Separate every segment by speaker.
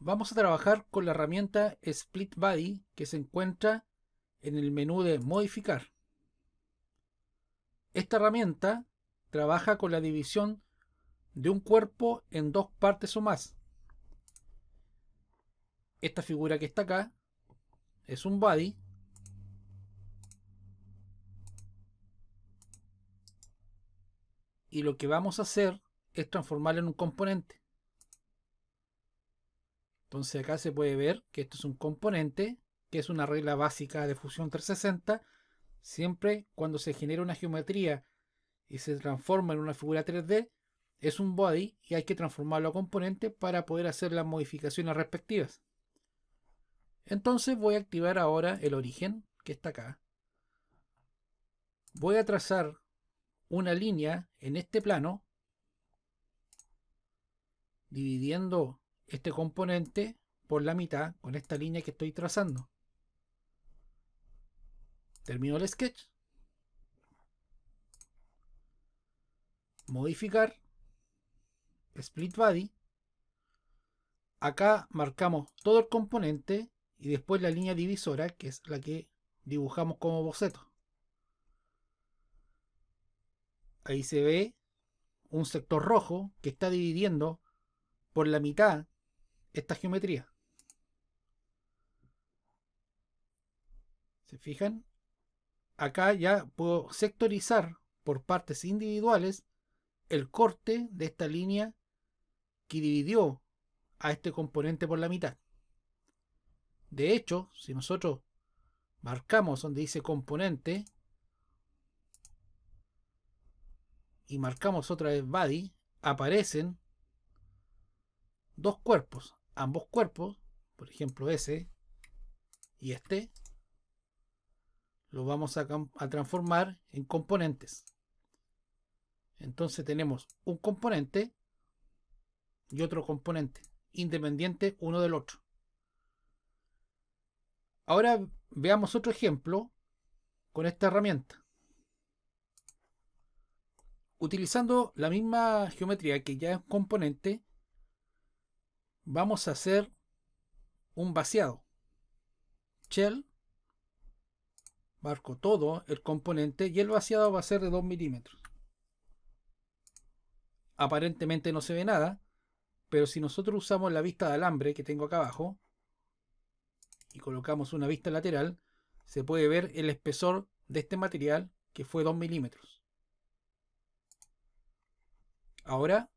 Speaker 1: vamos a trabajar con la herramienta Split Body que se encuentra en el menú de Modificar. Esta herramienta trabaja con la división de un cuerpo en dos partes o más. Esta figura que está acá es un body. Y lo que vamos a hacer es transformarla en un componente. Entonces acá se puede ver que esto es un componente, que es una regla básica de fusión 360. Siempre cuando se genera una geometría y se transforma en una figura 3D, es un body y hay que transformarlo a componente para poder hacer las modificaciones respectivas. Entonces voy a activar ahora el origen que está acá. Voy a trazar una línea en este plano, dividiendo este componente por la mitad con esta línea que estoy trazando. Termino el sketch. Modificar. Split body. Acá marcamos todo el componente y después la línea divisora que es la que dibujamos como boceto. Ahí se ve un sector rojo que está dividiendo por la mitad esta geometría. ¿Se fijan? Acá ya puedo sectorizar por partes individuales el corte de esta línea que dividió a este componente por la mitad. De hecho, si nosotros marcamos donde dice componente y marcamos otra vez body, aparecen dos cuerpos ambos cuerpos, por ejemplo ese y este, lo vamos a, transformar en componentes. Entonces tenemos un componente y otro componente, independiente uno del otro. Ahora veamos otro ejemplo con esta herramienta. Utilizando la misma geometría que ya es componente, vamos a hacer un vaciado. Shell, marco todo el componente y el vaciado va a ser de 2 milímetros. Aparentemente no se ve nada, pero si nosotros usamos la vista de alambre que tengo acá abajo y colocamos una vista lateral, se puede ver el espesor de este material que fue 2 milímetros. Ahora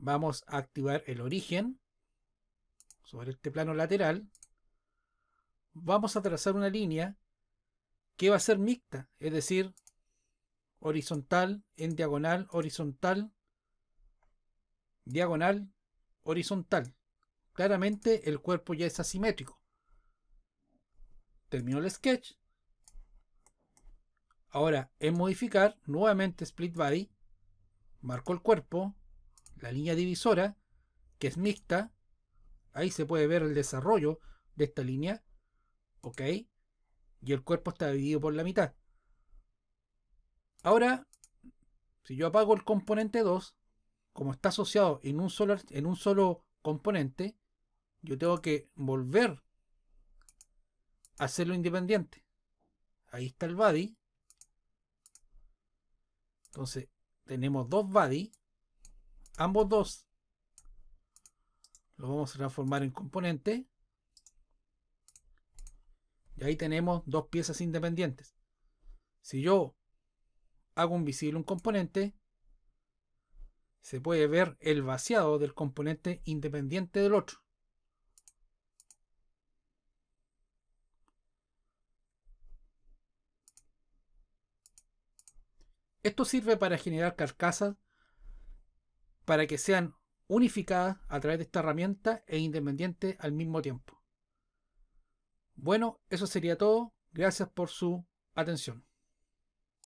Speaker 1: Vamos a activar el origen sobre este plano lateral. Vamos a trazar una línea que va a ser mixta, es decir, horizontal, en diagonal, horizontal, diagonal, horizontal. Claramente el cuerpo ya es asimétrico. Terminó el sketch. Ahora en modificar, nuevamente split body, marco el cuerpo, la línea divisora, que es mixta, ahí se puede ver el desarrollo de esta línea, ¿ok? Y el cuerpo está dividido por la mitad. Ahora, si yo apago el componente 2, como está asociado en un solo, en un solo componente, yo tengo que volver a hacerlo independiente. Ahí está el body. Entonces, tenemos dos body ambos dos lo vamos a transformar en componente y ahí tenemos dos piezas independientes si yo hago un invisible un componente se puede ver el vaciado del componente independiente del otro Esto sirve para generar carcasas para que sean unificadas a través de esta herramienta e independientes al mismo tiempo. Bueno, eso sería todo. Gracias por su atención.